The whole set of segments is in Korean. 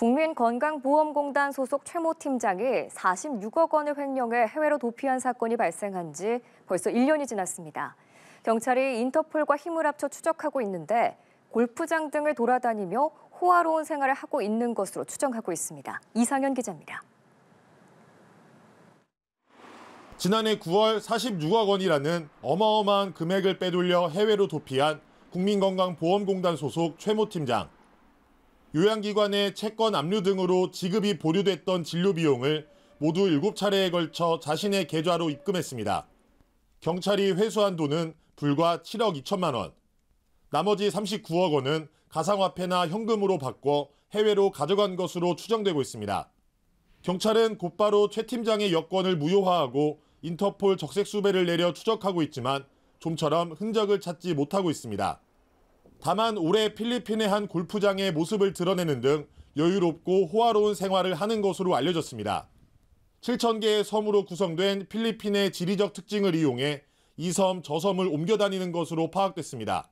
국민건강보험공단 소속 최모 팀장이 46억 원을 횡령해 해외로 도피한 사건이 발생한 지 벌써 1년이 지났습니다. 경찰이 인터폴과 힘을 합쳐 추적하고 있는데 골프장 등을 돌아다니며 호화로운 생활을 하고 있는 것으로 추정하고 있습니다. 이상현 기자입니다. 지난해 9월 46억 원이라는 어마어마한 금액을 빼돌려 해외로 도피한 국민건강보험공단 소속 최모 팀장. 요양기관의 채권 압류 등으로 지급이 보류됐던 진료 비용을 모두 7차례에 걸쳐 자신의 계좌로 입금했습니다. 경찰이 회수한 돈은 불과 7억 2천만 원. 나머지 39억 원은 가상화폐나 현금으로 바꿔 해외로 가져간 것으로 추정되고 있습니다. 경찰은 곧바로 최 팀장의 여권을 무효화하고 인터폴 적색 수배를 내려 추적하고 있지만 좀처럼 흔적을 찾지 못하고 있습니다. 다만 올해 필리핀의 한 골프장의 모습을 드러내는 등 여유롭고 호화로운 생활을 하는 것으로 알려졌습니다. 7천 개의 섬으로 구성된 필리핀의 지리적 특징을 이용해 이 섬, 저 섬을 옮겨 다니는 것으로 파악됐습니다.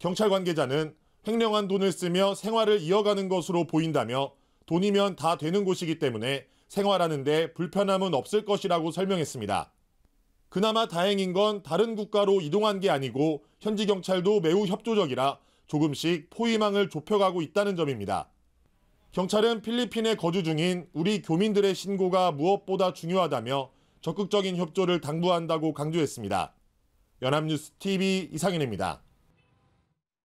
경찰 관계자는 횡령한 돈을 쓰며 생활을 이어가는 것으로 보인다며 돈이면 다 되는 곳이기 때문에 생활하는데 불편함은 없을 것이라고 설명했습니다. 그나마 다행인 건 다른 국가로 이동한 게 아니고 현지 경찰도 매우 협조적이라 조금씩 포위망을 좁혀가고 있다는 점입니다. 경찰은 필리핀에 거주 중인 우리 교민들의 신고가 무엇보다 중요하다며 적극적인 협조를 당부한다고 강조했습니다. 연합뉴스 TV 이상현입니다.